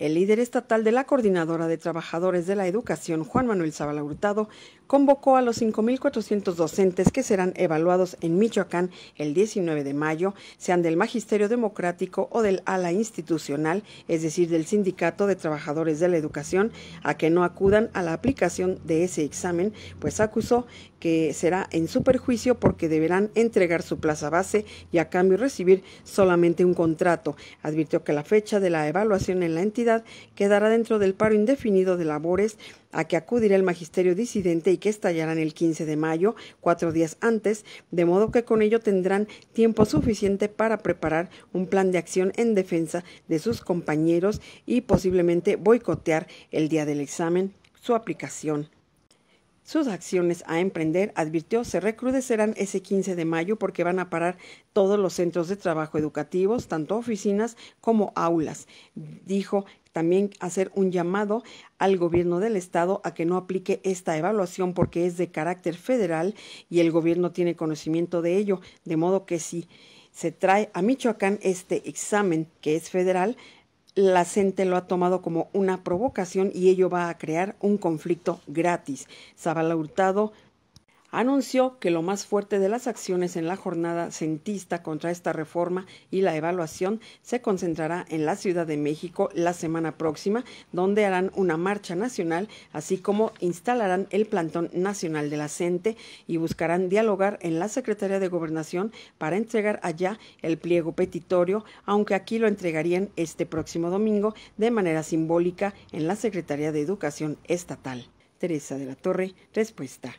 El líder estatal de la Coordinadora de Trabajadores de la Educación, Juan Manuel Zavala Hurtado, convocó a los 5.400 docentes que serán evaluados en Michoacán el 19 de mayo, sean del Magisterio Democrático o del ala institucional, es decir, del Sindicato de Trabajadores de la Educación, a que no acudan a la aplicación de ese examen, pues acusó que será en su perjuicio porque deberán entregar su plaza base y a cambio recibir solamente un contrato. Advirtió que la fecha de la evaluación en la entidad quedará dentro del paro indefinido de labores a que acudirá el magisterio disidente y que estallarán el 15 de mayo, cuatro días antes, de modo que con ello tendrán tiempo suficiente para preparar un plan de acción en defensa de sus compañeros y posiblemente boicotear el día del examen su aplicación. Sus acciones a emprender, advirtió, se recrudecerán ese 15 de mayo porque van a parar todos los centros de trabajo educativos, tanto oficinas como aulas. Dijo también hacer un llamado al gobierno del estado a que no aplique esta evaluación porque es de carácter federal y el gobierno tiene conocimiento de ello, de modo que si se trae a Michoacán este examen que es federal, la gente lo ha tomado como una provocación y ello va a crear un conflicto gratis. Sabala Hurtado anunció que lo más fuerte de las acciones en la jornada centista contra esta reforma y la evaluación se concentrará en la Ciudad de México la semana próxima, donde harán una marcha nacional, así como instalarán el plantón nacional de la CENTE y buscarán dialogar en la Secretaría de Gobernación para entregar allá el pliego petitorio, aunque aquí lo entregarían este próximo domingo de manera simbólica en la Secretaría de Educación Estatal. Teresa de la Torre, respuesta.